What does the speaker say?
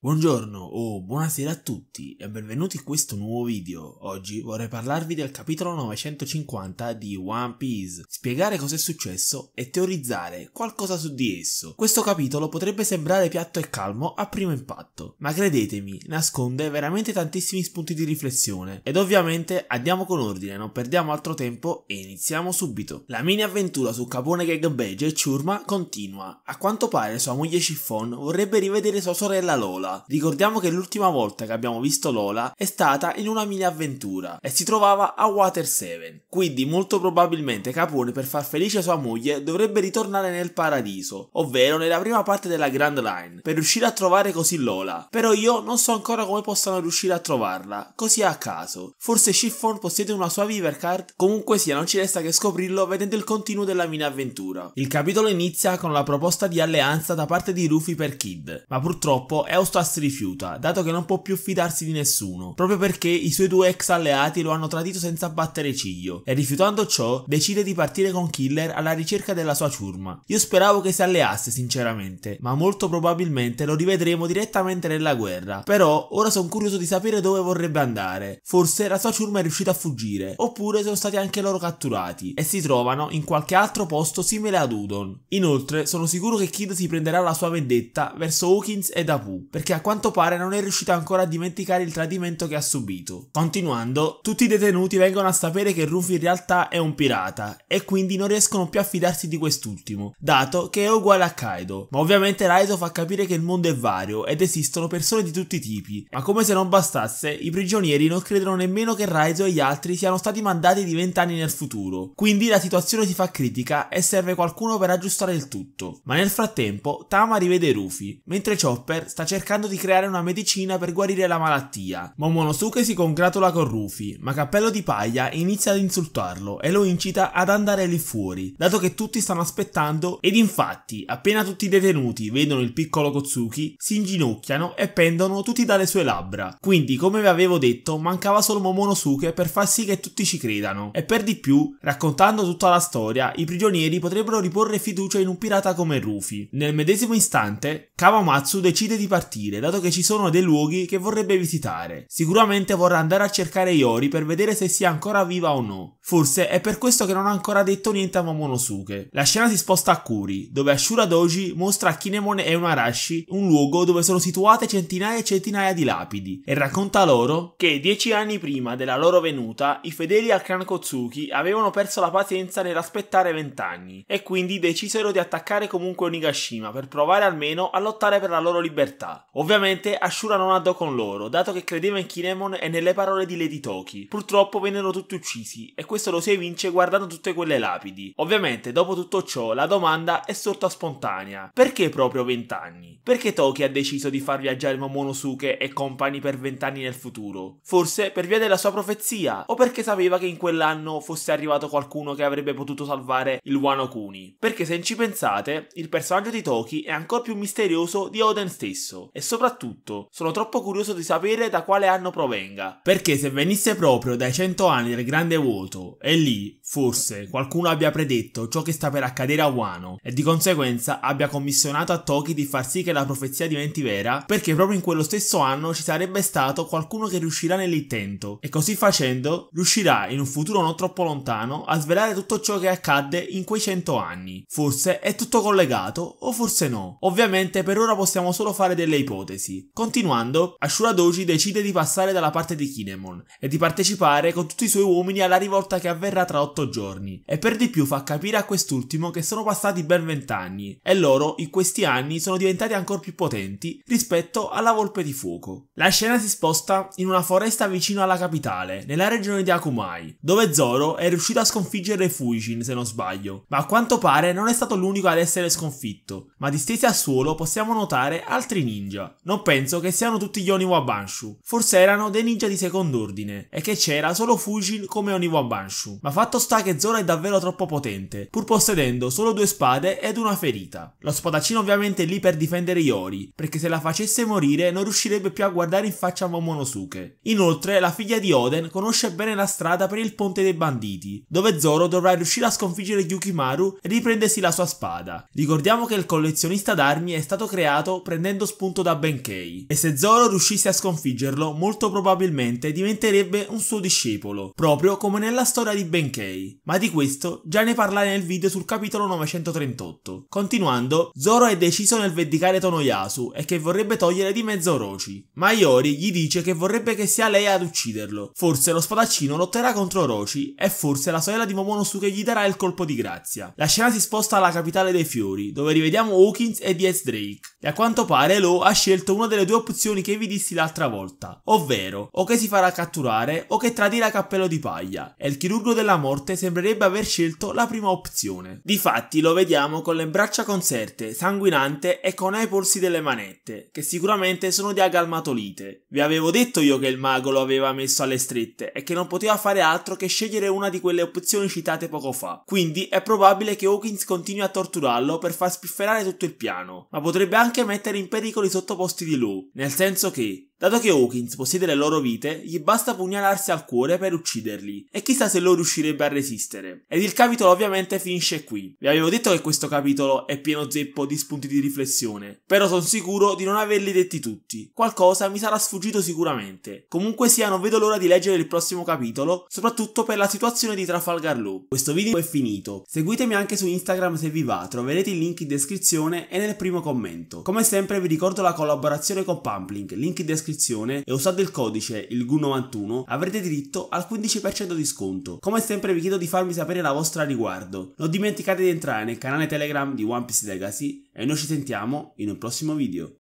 Buongiorno o oh, buonasera a tutti e benvenuti in questo nuovo video. Oggi vorrei parlarvi del capitolo 950 di One Piece, spiegare cosa è successo e teorizzare qualcosa su di esso. Questo capitolo potrebbe sembrare piatto e calmo a primo impatto, ma credetemi, nasconde veramente tantissimi spunti di riflessione. Ed ovviamente andiamo con ordine, non perdiamo altro tempo e iniziamo subito. La mini avventura su Capone Gagbege e Churma continua. A quanto pare sua moglie Chiffon vorrebbe rivedere sua sorella Lola. Ricordiamo Ricordiamo che l'ultima volta che abbiamo visto Lola è stata in una mini avventura e si trovava a Water 7, quindi molto probabilmente Capone per far felice sua moglie dovrebbe ritornare nel paradiso, ovvero nella prima parte della Grand Line, per riuscire a trovare così Lola. Però io non so ancora come possano riuscire a trovarla, così a caso. Forse Chiffon possiede una sua Viver Card? Comunque sia, non ci resta che scoprirlo vedendo il continuo della mini avventura. Il capitolo inizia con la proposta di alleanza da parte di Rufy per Kid, ma purtroppo Eustace rifiuta fiducia, dato che non può più fidarsi di nessuno, proprio perché i suoi due ex alleati lo hanno tradito senza battere ciglio, e rifiutando ciò decide di partire con Killer alla ricerca della sua ciurma. Io speravo che si alleasse sinceramente, ma molto probabilmente lo rivedremo direttamente nella guerra, però ora sono curioso di sapere dove vorrebbe andare, forse la sua ciurma è riuscita a fuggire, oppure sono stati anche loro catturati e si trovano in qualche altro posto simile ad Udon. Inoltre sono sicuro che Kid si prenderà la sua vendetta verso Hawkins e Dapu, perché a quanto pare non è riuscita ancora a dimenticare il tradimento che ha subito. Continuando, tutti i detenuti vengono a sapere che Rufy in realtà è un pirata e quindi non riescono più a fidarsi di quest'ultimo, dato che è uguale a Kaido. Ma ovviamente Raizo fa capire che il mondo è vario ed esistono persone di tutti i tipi. Ma come se non bastasse, i prigionieri non credono nemmeno che Raizo e gli altri siano stati mandati di vent'anni nel futuro. Quindi la situazione si fa critica e serve qualcuno per aggiustare il tutto. Ma nel frattempo, Tama rivede Rufy, mentre Chopper sta cercando di creare una medicina per guarire la malattia. Momonosuke si congratula con Rufy, ma Cappello di Paglia inizia ad insultarlo e lo incita ad andare lì fuori, dato che tutti stanno aspettando ed infatti, appena tutti i detenuti vedono il piccolo Kozuki, si inginocchiano e pendono tutti dalle sue labbra. Quindi, come vi avevo detto, mancava solo Momonosuke per far sì che tutti ci credano. E per di più, raccontando tutta la storia, i prigionieri potrebbero riporre fiducia in un pirata come Rufy. Nel medesimo istante, Kawamatsu decide di partire, dato che ci sono sono dei luoghi che vorrebbe visitare. Sicuramente vorrà andare a cercare Iori per vedere se sia ancora viva o no. Forse è per questo che non ha ancora detto niente a Momonosuke. La scena si sposta a Kuri, dove Ashura Doji mostra a Kinemon e Unarashi un luogo dove sono situate centinaia e centinaia di lapidi e racconta loro che dieci anni prima della loro venuta i fedeli al clan Kotsuki avevano perso la pazienza nell'aspettare vent'anni e quindi decisero di attaccare comunque Onigashima per provare almeno a lottare per la loro libertà. Ovviamente a Ashura non andò con loro, dato che credeva in Kinemon e nelle parole di Lady Toki. Purtroppo vennero tutti uccisi, e questo lo si evince guardando tutte quelle lapidi. Ovviamente, dopo tutto ciò, la domanda è sorta spontanea. Perché proprio 20 anni? Perché Toki ha deciso di far viaggiare Momonosuke e compagni per 20 anni nel futuro? Forse per via della sua profezia, o perché sapeva che in quell'anno fosse arrivato qualcuno che avrebbe potuto salvare il Wano Kuni. Perché se ci pensate, il personaggio di Toki è ancora più misterioso di Oden stesso, e soprattutto sono troppo curioso di sapere da quale anno provenga, perché se venisse proprio dai cento anni del grande vuoto, e lì, forse, qualcuno abbia predetto ciò che sta per accadere a Wano, e di conseguenza abbia commissionato a Toki di far sì che la profezia diventi vera, perché proprio in quello stesso anno ci sarebbe stato qualcuno che riuscirà nell'intento, e così facendo riuscirà in un futuro non troppo lontano a svelare tutto ciò che accadde in quei cento anni. Forse è tutto collegato, o forse no. Ovviamente per ora possiamo solo fare delle ipotesi. Con Continuando, Ashura Doji decide di passare dalla parte di Kinemon e di partecipare con tutti i suoi uomini alla rivolta che avverrà tra otto giorni e per di più fa capire a quest'ultimo che sono passati ben vent'anni e loro in questi anni sono diventati ancora più potenti rispetto alla volpe di fuoco. La scena si sposta in una foresta vicino alla capitale, nella regione di Akumai, dove Zoro è riuscito a sconfiggere Fujin se non sbaglio, ma a quanto pare non è stato l'unico ad essere sconfitto, ma distesi al suolo possiamo notare altri ninja. Non penso penso che siano tutti gli Oni Wabanshu. Forse erano dei ninja di secondo ordine e che c'era solo Fujin come Oni Wabanshu. Ma fatto sta che Zoro è davvero troppo potente, pur possedendo solo due spade ed una ferita. Lo spadaccino ovviamente è lì per difendere Yori, perché se la facesse morire non riuscirebbe più a guardare in faccia Momonosuke. Inoltre la figlia di Oden conosce bene la strada per il ponte dei banditi, dove Zoro dovrà riuscire a sconfiggere Yukimaru e riprendersi la sua spada. Ricordiamo che il collezionista d'armi è stato creato prendendo spunto da Benkei, e se Zoro riuscisse a sconfiggerlo molto probabilmente diventerebbe un suo discepolo, proprio come nella storia di Benkei, ma di questo già ne parlai nel video sul capitolo 938. Continuando, Zoro è deciso nel vendicare Tonoyasu e che vorrebbe togliere di mezzo Orochi, ma Iori gli dice che vorrebbe che sia lei ad ucciderlo, forse lo spadaccino lotterà contro Orochi e forse la sorella di Momonosuke gli darà il colpo di grazia. La scena si sposta alla capitale dei fiori, dove rivediamo Hawkins e D.S. Drake, e a quanto pare Lo ha scelto una delle due opzioni che vi dissi l'altra volta, ovvero o che si farà catturare o che tradirà cappello di paglia, e il chirurgo della morte sembrerebbe aver scelto la prima opzione. Difatti lo vediamo con le braccia conserte, sanguinante e con ai polsi delle manette, che sicuramente sono di agalmatolite. Vi avevo detto io che il mago lo aveva messo alle strette e che non poteva fare altro che scegliere una di quelle opzioni citate poco fa, quindi è probabile che Hawkins continui a torturarlo per far spifferare tutto il piano, ma potrebbe anche anche mettere in pericolo i sottoposti di Lou, nel senso che, Dato che Hawkins possiede le loro vite, gli basta pugnalarsi al cuore per ucciderli, e chissà se lo riuscirebbe a resistere. Ed il capitolo ovviamente finisce qui. Vi avevo detto che questo capitolo è pieno zeppo di spunti di riflessione, però sono sicuro di non averli detti tutti. Qualcosa mi sarà sfuggito sicuramente. Comunque sia, non vedo l'ora di leggere il prossimo capitolo, soprattutto per la situazione di Trafalgar Law. Questo video è finito. Seguitemi anche su Instagram se vi va, troverete il link in descrizione e nel primo commento. Come sempre vi ricordo la collaborazione con Pumpling, link in descrizione iscrizione e usate il codice ilgu 91 avrete diritto al 15% di sconto. Come sempre vi chiedo di farmi sapere la vostra riguardo. Non dimenticate di entrare nel canale Telegram di One Piece Legacy e noi ci sentiamo in un prossimo video.